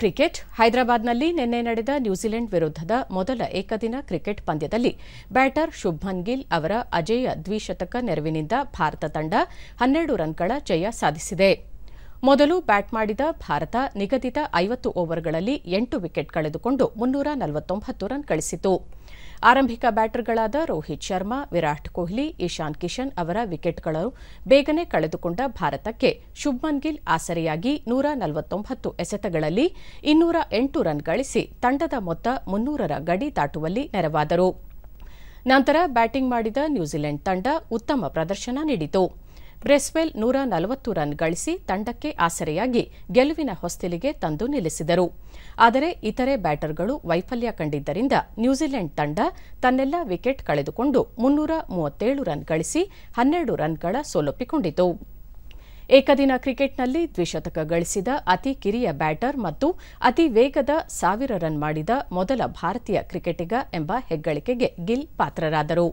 cricket ಹೈದರಾಬಾದ್ನಲ್ಲಿ ನಿನ್ನೆ ನಡೆದ ನ್ಯೂಜಿಲೆಂಡ್ ವಿರುದ್ಧದ ಮೊದಲ ಏಕದಿನ ಕ್ರಿಕೆಟ್ ಪಂದ್ಯದಲ್ಲಿ ಬ್ಯಾಟರ್ ಶುಭ್ಮನ್ ಗಿಲ್ ಅವರ ಅಜೇಯ ದ್ವಿಶತಕ ನೆರವಿನಿಂದ ಭಾರತ ತಂಡ ಹನ್ನೆರಡು ರನ್ಗಳ ಜಯ ಸಾಧಿಸಿದೆ ಮೊದಲು ಬ್ಯಾಟ್ ಮಾಡಿದ ಭಾರತ ನಿಗದಿತ ಐವತ್ತು ಓವರ್ಗಳಲ್ಲಿ ಎಂಟು ವಿಕೆಟ್ ಕಳೆದುಕೊಂಡು ಮುನ್ನೂರ ನಲವತ್ತೊಂಬತ್ತು ರನ್ ಗಳಿಸಿತು ಆರಂಭಿಕ ಬ್ಯಾಟರ್ಗಳಾದ ರೋಹಿತ್ ಶರ್ಮಾ ವಿರಾಟ್ ಕೊಹ್ಲಿ ಇಶಾನ್ ಕಿಶನ್ ಅವರ ವಿಕೆಟ್ಗಳನ್ನು ಬೇಗನೆ ಕಳೆದುಕೊಂಡ ಭಾರತಕ್ಕೆ ಶುಭ್ಮನ್ ಗಿಲ್ ಆಸರೆಯಾಗಿ ನೂರ ನಲವತ್ತೊಂಬತ್ತು ಎಸೆತಗಳಲ್ಲಿ ಇನ್ನೂರ ಎಂಟು ರನ್ ಗಳಿಸಿ ತಂಡದ ಮೊತ್ತ ಮುನ್ನೂರರ ಗಡಿ ದಾಟುವಲ್ಲಿ ನೆರವಾದರು ನಂತರ ಬ್ಯಾಟಿಂಗ್ ಮಾಡಿದ ನ್ಯೂಜಿಲೆಂಡ್ ತಂಡ ಉತ್ತಮ ಪ್ರದರ್ಶನ ನೀಡಿತು ಬ್ರೆಸ್ವೆಲ್ ನೂರ ನಲವತ್ತು ರನ್ ಗಳಿಸಿ ತಂಡಕ್ಕೆ ಆಸರೆಯಾಗಿ ಗೆಲುವಿನ ಹೊಸ್ತಿಲಿಗೆ ತಂದು ನಿಲ್ಲಿಸಿದರು ಆದರೆ ಇತರೆ ಬ್ಯಾಟರ್ಗಳು ವೈಫಲ್ಯ ಕಂಡಿದ್ದರಿಂದ ನ್ಯೂಜಿಲೆಂಡ್ ತಂಡ ತನ್ನೆಲ್ಲ ವಿಕೆಟ್ ಕಳೆದುಕೊಂಡು ಮುನ್ನೂರ ಮೂವತ್ತೇಳು ರನ್ ಗಳಿಸಿ ಹನ್ನೆರಡು ರನ್ಗಳ ಸೋಲೊಪ್ಪಿಕೊಂಡಿತು ಏಕದಿನ ಕ್ರಿಕೆಟ್ನಲ್ಲಿ ದ್ವಿಶತಕ ಗಳಿಸಿದ ಅತಿ ಕಿರಿಯ ಬ್ಯಾಟರ್ ಮತ್ತು ಅತಿ ವೇಗದ ಸಾವಿರ ರನ್ ಮಾಡಿದ ಮೊದಲ ಭಾರತೀಯ ಕ್ರಿಕೆಟಿಗ ಎಂಬ ಹೆಗ್ಗಳಿಕೆಗೆ ಗಿಲ್ ಪಾತ್ರರಾದರು